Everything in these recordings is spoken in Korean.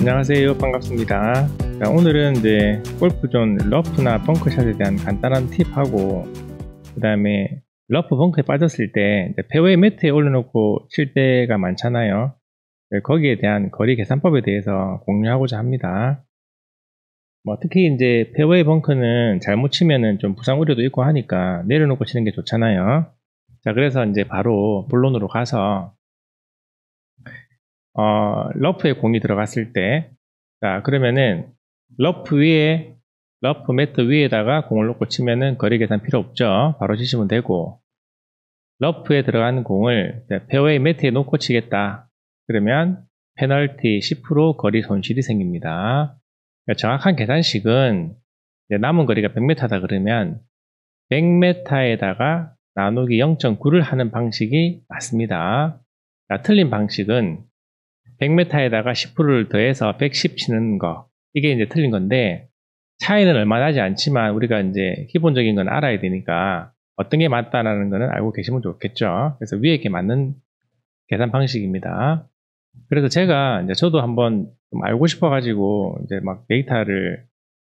안녕하세요. 반갑습니다. 자, 오늘은 이제 골프존 러프나 벙커샷에 대한 간단한 팁하고 그 다음에 러프 벙커에 빠졌을 때 페어웨이 매트에 올려놓고 칠 때가 많잖아요. 네, 거기에 대한 거리 계산법에 대해서 공유하고자 합니다. 뭐 특히 이제 폐어웨이 벙커는 잘못 치면은 좀 부상 우려도 있고 하니까 내려놓고 치는 게 좋잖아요. 자 그래서 이제 바로 본론으로 가서 어, 러프에 공이 들어갔을 때, 자, 그러면은 러프 위에, 러프 매트 위에다가 공을 놓고 치면은 거리 계산 필요 없죠. 바로 치시면 되고, 러프에 들어간 공을 페어웨이 매트에 놓고 치겠다. 그러면 페널티 10% 거리 손실이 생깁니다. 그러니까 정확한 계산식은 남은 거리가 100m다 그러면 100m에다가 나누기 0.9를 하는 방식이 맞습니다. 틀린 방식은 100m에다가 10%를 더해서 110 치는 거 이게 이제 틀린 건데 차이는 얼마 나지 않지만 우리가 이제 기본적인 건 알아야 되니까 어떤 게 맞다라는 거는 알고 계시면 좋겠죠. 그래서 위에 게 맞는 계산 방식입니다. 그래서 제가 이제 저도 한번 알고 싶어가지고 이제 막 데이터를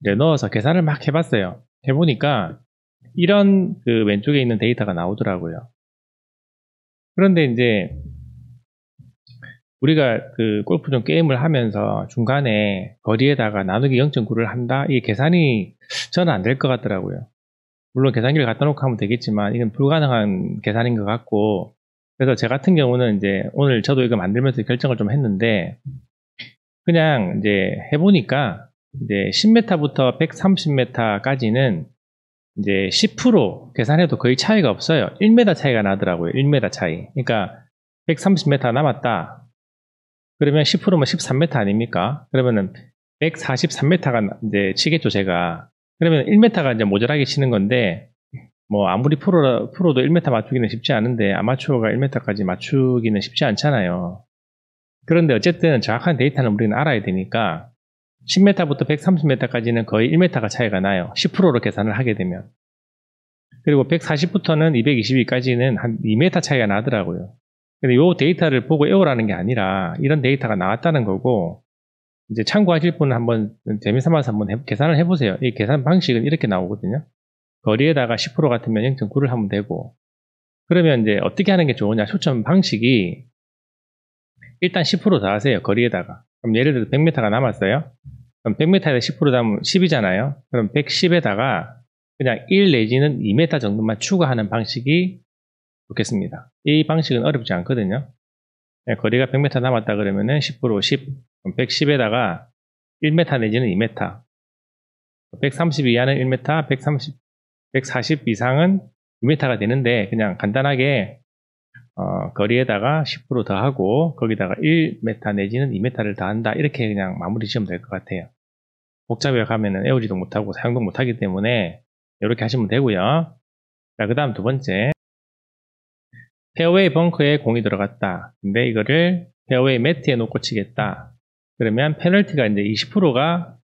이제 넣어서 계산을 막 해봤어요. 해보니까 이런 그 왼쪽에 있는 데이터가 나오더라고요. 그런데 이제 우리가 그 골프존 게임을 하면서 중간에 거리에다가 나누기 0.9를 한다? 이 계산이 저는 안 될 것 같더라고요. 물론 계산기를 갖다 놓고 하면 되겠지만 이건 불가능한 계산인 것 같고 그래서 저 같은 경우는 이제 오늘 저도 이거 만들면서 결정을 좀 했는데 그냥 이제 해보니까 이제 10m부터 130m까지는 이제 10% 계산해도 거의 차이가 없어요. 1m 차이가 나더라고요. 1m 차이. 그러니까 130m 남았다. 그러면 10%면 13m 아닙니까? 그러면은 143m가 이제 치겠죠, 제가. 그러면 1m가 이제 모자라게 치는 건데, 뭐 아무리 프로, 프로도 1m 맞추기는 쉽지 않은데, 아마추어가 1m까지 맞추기는 쉽지 않잖아요. 그런데 어쨌든 정확한 데이터는 우리는 알아야 되니까, 10m부터 130m까지는 거의 1m가 차이가 나요. 10%로 계산을 하게 되면. 그리고 140부터는 222까지는 한 2m 차이가 나더라고요. 근데 요 데이터를 보고 에어라는 게 아니라 이런 데이터가 나왔다는 거고 이제 참고하실 분은 한번 재미삼아서 한번 해, 계산을 해보세요. 이 계산 방식은 이렇게 나오거든요. 거리에다가 10% 같으면 0.9를 하면 되고 그러면 이제 어떻게 하는 게 좋으냐 초점 방식이 일단 10% 더하세요 거리에다가 그럼 예를 들어 100m가 남았어요. 그럼 100m에다 10%담하면 10이잖아요. 그럼 110에다가 그냥 1 내지는 2m 정도만 추가하는 방식이 좋겠습니다. 이 방식은 어렵지 않거든요. 예, 거리가 100m 남았다 그러면10% 10, 110에다가 1m 내지는 2m, 130 이하는 1m, 130, 140 이상은 2m가 되는데 그냥 간단하게 어, 거리에다가 10% 더하고 거기다가 1m 내지는 2m를 더한다 이렇게 그냥 마무리 지으면 될 것 같아요. 복잡해 가면은 에우지도 못하고 사용도 못하기 때문에 이렇게 하시면 되고요. 자, 그 다음 두 번째. 페어웨이 벙커에 공이 들어갔다. 근데 이거를 페어웨이 매트에 놓고 치겠다. 그러면 페널티가 이제 20%가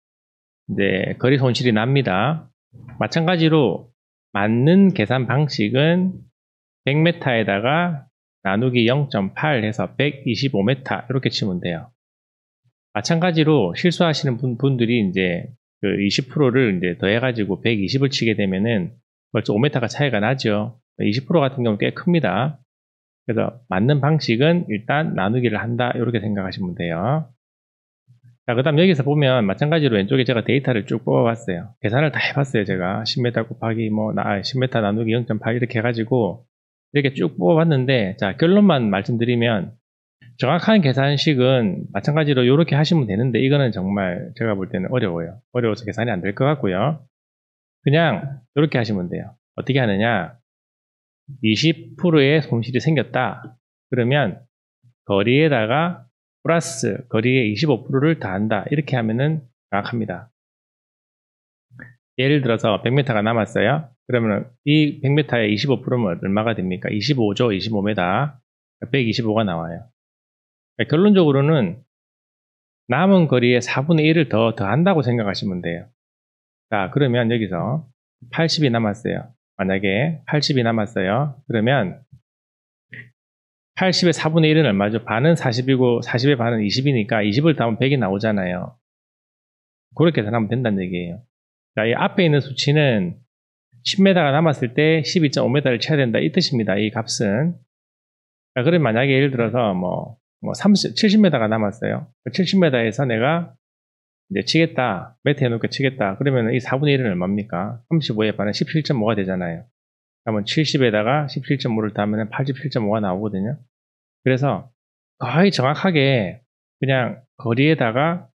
이제 거리 손실이 납니다. 마찬가지로 맞는 계산 방식은 100m에다가 나누기 0.8 해서 125m 이렇게 치면 돼요. 마찬가지로 실수하시는 분, 들이 이제 그 20%를 이제 더해가지고 120을 치게 되면은 벌써 5m가 차이가 나죠. 20% 같은 경우는 꽤 큽니다. 그래서 맞는 방식은 일단 나누기를 한다 이렇게 생각하시면 돼요. 자, 그 다음 여기서 보면 마찬가지로 왼쪽에 제가 데이터를 쭉 뽑아봤어요. 계산을 다 해봤어요, 제가. 10m 곱하기 뭐, 나, 10m 나누기 0.8 이렇게 해가지고 이렇게 쭉 뽑아봤는데, 자, 결론만 말씀드리면 정확한 계산식은 마찬가지로 이렇게 하시면 되는데, 이거는 정말 제가 볼 때는 어려워요. 어려워서 계산이 안 될 것 같고요. 그냥 이렇게 하시면 돼요. 어떻게 하느냐. 20%의 손실이 생겼다. 그러면 거리에다가 플러스 거리의 25%를 더한다. 이렇게 하면은 정확합니다. 예를 들어서 100m가 남았어요. 그러면 이 100m의 25%면 얼마가 됩니까? 2 5조 25m. 125가 나와요. 그러니까 결론적으로는 남은 거리의 4분의 1을 더 더한다고 생각하시면 돼요. 자, 그러면 여기서 80이 남았어요. 만약에 80이 남았어요. 그러면 80의 4분의 1은 얼마죠? 반은 40이고 40의 반은 20이니까 20을 더하면 100이 나오잖아요. 그렇게 계산하면 된다는 얘기예요. 그러니까 이 앞에 있는 수치는 10m가 남았을 때 12.5m를 쳐야 된다 이 뜻입니다. 이 값은. 그러면 만약에 예를 들어서 뭐, 뭐 30, 70m가 남았어요. 70m에서 내가 이제 치겠다. 매트 해놓고 치겠다. 그러면 이 4분의 1은 얼마입니까? 35에 반은 17.5가 되잖아요. 그러면 70에다가 17.5를 더하면 87.5가 나오거든요. 그래서 거의 정확하게 그냥 거리에다가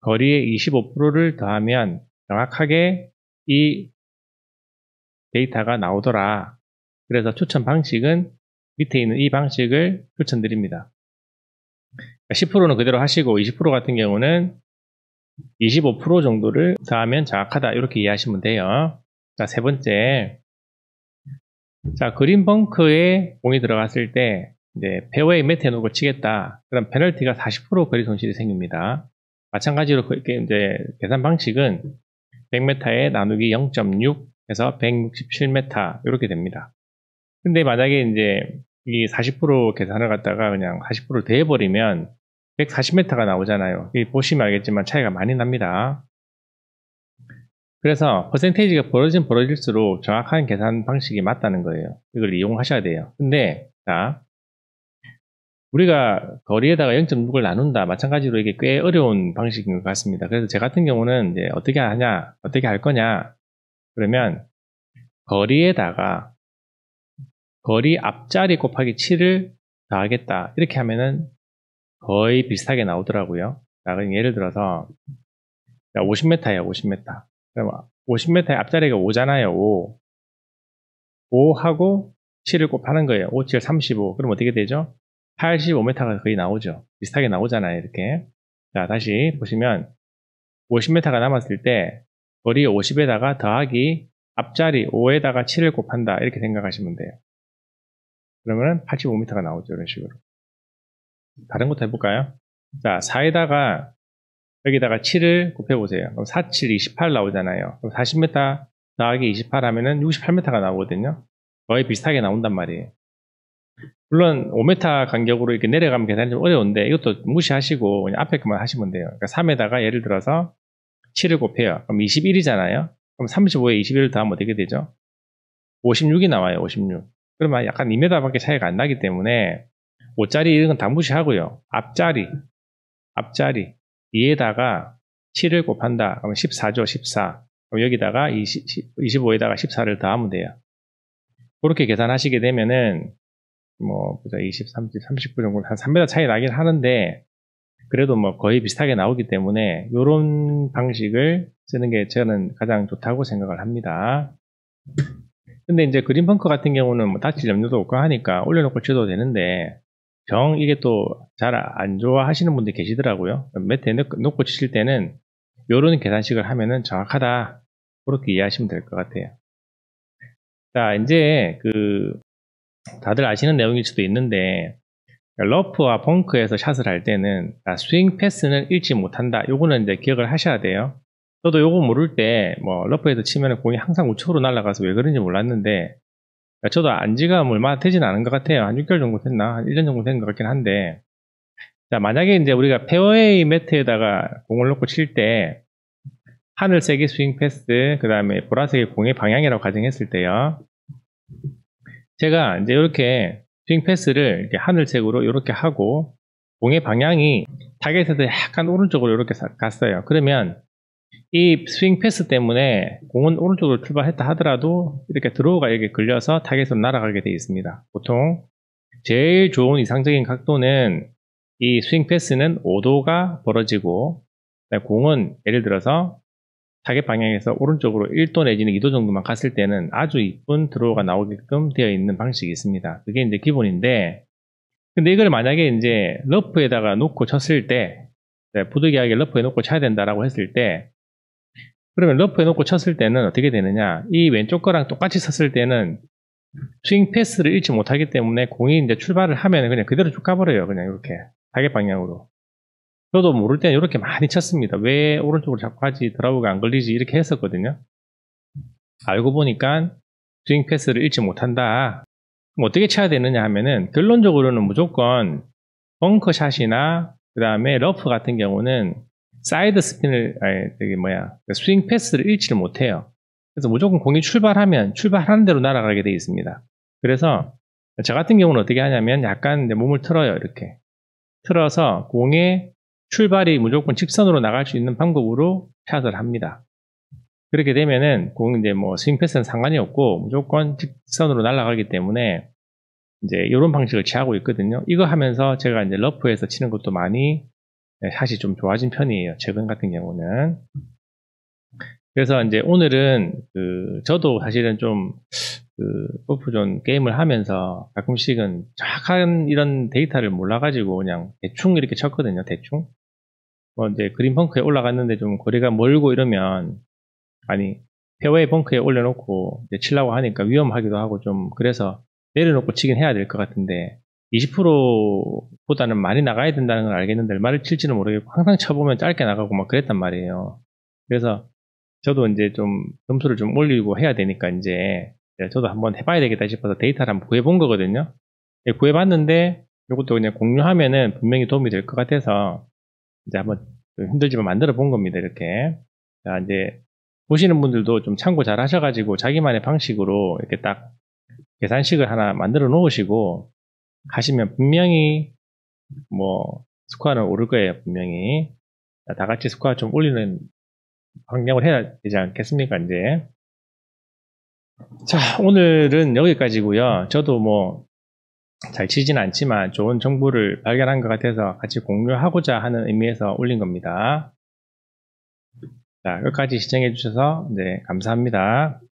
거리의 25%를 더하면 정확하게 이 데이터가 나오더라. 그래서 추천 방식은 밑에 있는 이 방식을 추천드립니다. 10%는 그러니까 그대로 하시고 20% 같은 경우는 25% 정도를 더하면 정확하다 이렇게 이해하시면 돼요. 자, 세 번째. 자, 그린 벙크에 공이 들어갔을 때 이제 페어웨이 매트에 놓고 치겠다. 그럼 페널티가 40% 거리 손실이 생깁니다. 마찬가지로 그렇게 이제 계산 방식은 100m에 나누기 0.6에서 167m 이렇게 됩니다. 근데 만약에 이제 이 40% 계산을 갖다가 그냥 40%를 대해버리면 140m가 나오잖아요. 보시면 알겠지만 차이가 많이 납니다. 그래서 퍼센테이지가 벌어진 벌어질수록 정확한 계산 방식이 맞다는 거예요. 이걸 이용하셔야 돼요. 근데 자 우리가 거리에다가 0.6을 나눈다. 마찬가지로 이게 꽤 어려운 방식인 것 같습니다. 그래서 제 같은 경우는 이제 어떻게 하냐, 어떻게 할 거냐. 그러면 거리에다가 거리 앞자리 곱하기 7을 더하겠다. 이렇게 하면은 거의 비슷하게 나오더라고요. 예를 들어서 5 0 m 에요 50m. 그럼 50m의 앞자리가 5잖아요, 5. 5하고 7을 곱하는 거예요. 5, 7, 35. 그럼 어떻게 되죠? 85m가 거의 나오죠. 비슷하게 나오잖아요, 이렇게. 자, 다시 보시면 50m가 남았을 때 거리 50에다가 더하기 앞자리 5에다가 7을 곱한다. 이렇게 생각하시면 돼요. 그러면 85m가 나오죠, 이런 식으로. 다른 것도 해볼까요? 자, 4에다가 여기다가 7을 곱해보세요. 그럼 4, 7, 28 나오잖아요. 그럼 40m 나하기28 하면은 68m가 나오거든요. 거의 비슷하게 나온단 말이에요. 물론 5m 간격으로 이렇게 내려가면 계산이 좀 어려운데 이것도 무시하시고 그냥 앞에 것만 하시면 돼요. 그러니까 3에다가 예를 들어서 7을 곱해요. 그럼 21이잖아요. 그럼 35에 21을 더하면 어떻게 되죠? 56이 나와요. 56. 그러면 약간 2m밖에 차이가 안 나기 때문에 옷자리 이런 건다 무시하고요. 앞자리, 앞자리, 이에다가 7을 곱한다. 그러 14죠, 14. 그럼 여기다가 20, 25에다가 14를 더하면 돼요. 그렇게 계산하시게 되면은, 뭐, 보자, 2 30, 39 정도, 한 3m 차이 나긴 하는데, 그래도 뭐 거의 비슷하게 나오기 때문에, 이런 방식을 쓰는 게 저는 가장 좋다고 생각을 합니다. 근데 이제 그린 펑크 같은 경우는 뭐 다칠 염려도 없고 하니까 올려놓고 쳐도 되는데, 정 이게 또 잘 안 좋아하시는 분들 계시더라고요. 매트에 놓고 치실 때는 요런 계산식을 하면은 정확하다. 그렇게 이해하시면 될 것 같아요. 자, 이제 그 다들 아시는 내용일 수도 있는데 러프와 펑크에서 샷을 할 때는 아, 스윙 패스는 잃지 못한다. 요거는 이제 기억을 하셔야 돼요. 저도 요거 모를 때 뭐 러프에서 치면 공이 항상 우측으로 날아가서 왜 그런지 몰랐는데 그러니까 저도 안지감 얼마 되진 않은 것 같아요. 한 6개월 정도 됐나? 한 1년 정도 된 것 같긴 한데. 자, 만약에 이제 우리가 페어웨이 매트에다가 공을 놓고 칠 때, 하늘색의 스윙 패스, 그 다음에 보라색의 공의 방향이라고 가정했을 때요. 제가 이제 이렇게 스윙 패스를 이렇게 하늘색으로 이렇게 하고, 공의 방향이 타겟에서 약간 오른쪽으로 이렇게 갔어요. 그러면 이 스윙 패스 때문에 공은 오른쪽으로 출발했다 하더라도 이렇게 드로우가 이렇게 걸려서 타겟으로 날아가게 되어 있습니다. 보통 제일 좋은 이상적인 각도는 이 스윙 패스는 5도가 벌어지고 네, 공은 예를 들어서 타겟 방향에서 오른쪽으로 1도 내지는 2도 정도만 갔을 때는 아주 이쁜 드로우가 나오게끔 되어 있는 방식이 있습니다. 그게 이제 기본인데 근데 이걸 만약에 이제 러프에다가 놓고 쳤을 때 네, 부득이하게 러프에 놓고 쳐야 된다라고 했을 때 그러면 러프 해놓고 쳤을 때는 어떻게 되느냐? 이 왼쪽 거랑 똑같이 쳤을 때는 스윙 패스를 잃지 못하기 때문에 공이 이제 출발을 하면 그냥 그대로 쭉 가버려요. 그냥 이렇게 타겟 방향으로. 저도 모를 때는 이렇게 많이 쳤습니다. 왜 오른쪽으로 자꾸 하지 드라우가 안 걸리지 이렇게 했었거든요. 알고 보니까 스윙 패스를 잃지 못한다. 어떻게 쳐야 되느냐 하면은 결론적으로는 무조건 벙커샷이나 그 다음에 러프 같은 경우는 사이드 스핀을 아니 되게 뭐야 그 스윙 패스를 잃지를 못해요. 그래서 무조건 공이 출발하면 출발하는 대로 날아가게 돼 있습니다. 그래서 저 같은 경우는 어떻게 하냐면 약간 몸을 틀어요 이렇게 틀어서 공의 출발이 무조건 직선으로 나갈 수 있는 방법으로 샷을 합니다. 그렇게 되면은 공 이제 뭐 스윙 패스는 상관이 없고 무조건 직선으로 날아가기 때문에 이제 이런 방식을 취하고 있거든요. 이거 하면서 제가 이제 러프에서 치는 것도 많이 네, 사실 좀 좋아진 편이에요. 최근 같은 경우는. 그래서 이제 오늘은 그 저도 사실은 좀그 골프존 게임을 하면서 가끔씩은 정확한 이런 데이터를 몰라가지고 그냥 대충 이렇게 쳤거든요. 대충. 뭐 이제 그린 펑크에 올라갔는데 좀 거리가 멀고 이러면 아니 페어웨이 펑크에 올려놓고 이제 치려고 하니까 위험하기도 하고 좀 그래서 내려놓고 치긴 해야 될 것 같은데 20%보다는 많이 나가야 된다는 걸 알겠는데 얼마를 칠지는 모르겠고 항상 쳐보면 짧게 나가고 막 그랬단 말이에요. 그래서 저도 이제 좀 점수를 좀 올리고 해야 되니까 이제 네, 저도 한번 해봐야 되겠다 싶어서 데이터를 한번 구해본 거거든요. 네, 구해봤는데 이것도 그냥 공유하면은 분명히 도움이 될 것 같아서 이제 한번 힘들지만 만들어 본 겁니다. 이렇게 자 이제 보시는 분들도 좀 참고 잘 하셔가지고 자기만의 방식으로 이렇게 딱 계산식을 하나 만들어 놓으시고 가시면 분명히 뭐 스코어는 오를 거예요 분명히 다 같이 스코어 좀 올리는 방향을 해야 되지 않겠습니까 이제 자 오늘은 여기까지고요 저도 뭐 잘 치진 않지만 좋은 정보를 발견한 것 같아서 같이 공유하고자 하는 의미에서 올린 겁니다 자 여기까지 시청해 주셔서 네 감사합니다.